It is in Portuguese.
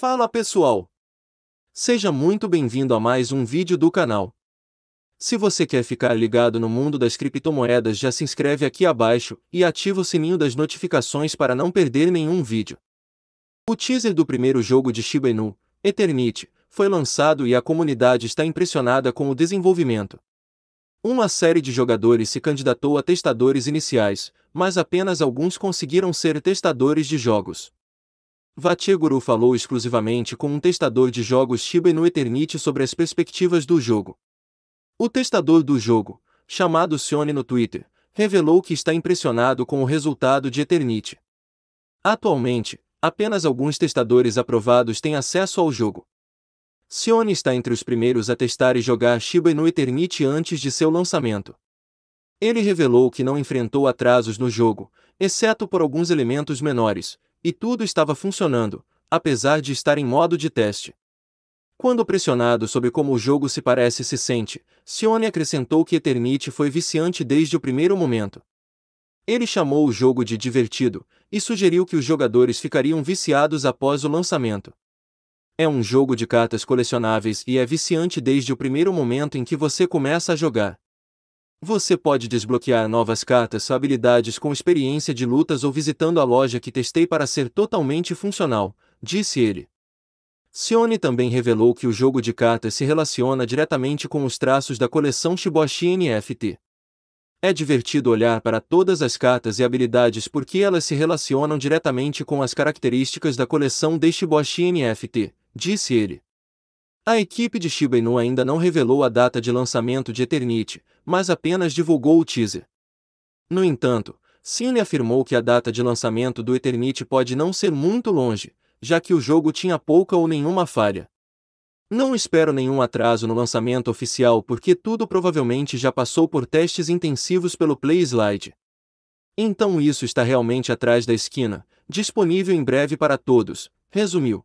Fala pessoal! Seja muito bem-vindo a mais um vídeo do canal. Se você quer ficar ligado no mundo das criptomoedas já se inscreve aqui abaixo e ativa o sininho das notificações para não perder nenhum vídeo. O teaser do primeiro jogo de Shiba Inu, Eternity, foi lançado e a comunidade está impressionada com o desenvolvimento. Uma série de jogadores se candidatou a testadores iniciais, mas apenas alguns conseguiram ser testadores de jogos. Vatiguru falou exclusivamente com um testador de jogos Shiba Inu Eternity sobre as perspectivas do jogo. O testador do jogo, chamado Sione no Twitter, revelou que está impressionado com o resultado de Eternity. Atualmente, apenas alguns testadores aprovados têm acesso ao jogo. Sione está entre os primeiros a testar e jogar Shiba Inu Eternity antes de seu lançamento. Ele revelou que não enfrentou atrasos no jogo, exceto por alguns elementos menores, e tudo estava funcionando, apesar de estar em modo de teste. Quando pressionado sobre como o jogo se parece e se sente, Sione acrescentou que Eternite foi viciante desde o primeiro momento. Ele chamou o jogo de divertido e sugeriu que os jogadores ficariam viciados após o lançamento. É um jogo de cartas colecionáveis e é viciante desde o primeiro momento em que você começa a jogar. Você pode desbloquear novas cartas ou habilidades com experiência de lutas ou visitando a loja que testei para ser totalmente funcional, disse ele. Sione também revelou que o jogo de cartas se relaciona diretamente com os traços da coleção Shiboshi NFT. É divertido olhar para todas as cartas e habilidades porque elas se relacionam diretamente com as características da coleção de Shiboshi NFT, disse ele. A equipe de Shiba Inu ainda não revelou a data de lançamento de Eternity, mas apenas divulgou o teaser. No entanto, Cine afirmou que a data de lançamento do Eternity pode não ser muito longe, já que o jogo tinha pouca ou nenhuma falha. Não espero nenhum atraso no lançamento oficial porque tudo provavelmente já passou por testes intensivos pelo Play Slide. Então isso está realmente atrás da esquina, disponível em breve para todos, resumiu.